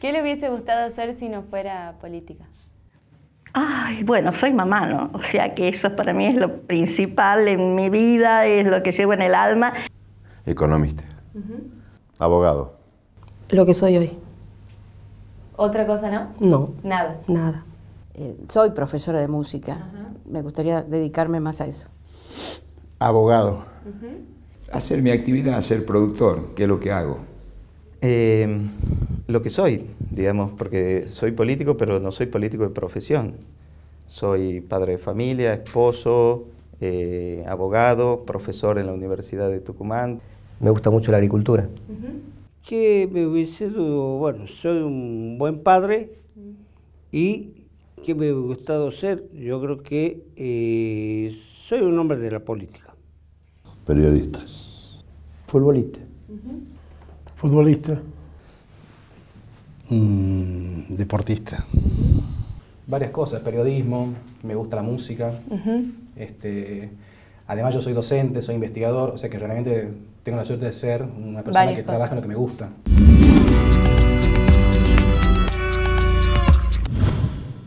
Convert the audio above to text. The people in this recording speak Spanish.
¿Qué le hubiese gustado hacer si no fuera política? Ay, bueno, soy mamá, ¿no? O sea que eso para mí es lo principal en mi vida, es lo que llevo en el alma. Economista. Abogado. Lo que soy hoy. ¿Otra cosa no? No. Nada. Nada. Eh, soy profesora de música. Me gustaría dedicarme más a eso. Abogado. Hacer mi actividad, ser productor, que es lo que hago. Eh, lo que soy, digamos, porque soy político, pero no soy político de profesión. Soy padre de familia, esposo, eh, abogado, profesor en la Universidad de Tucumán. Me gusta mucho la agricultura. Que me hubiese, bueno, soy un buen padre y que me hubiera gustado ser, yo creo que eh, soy un hombre de la política. Periodista. Futbolista. Uh Futbolista mm, deportista? Varias cosas, periodismo, me gusta la música. este, además yo soy docente, soy investigador, o sea que realmente tengo la suerte de ser una persona que trabaja en lo que me gusta.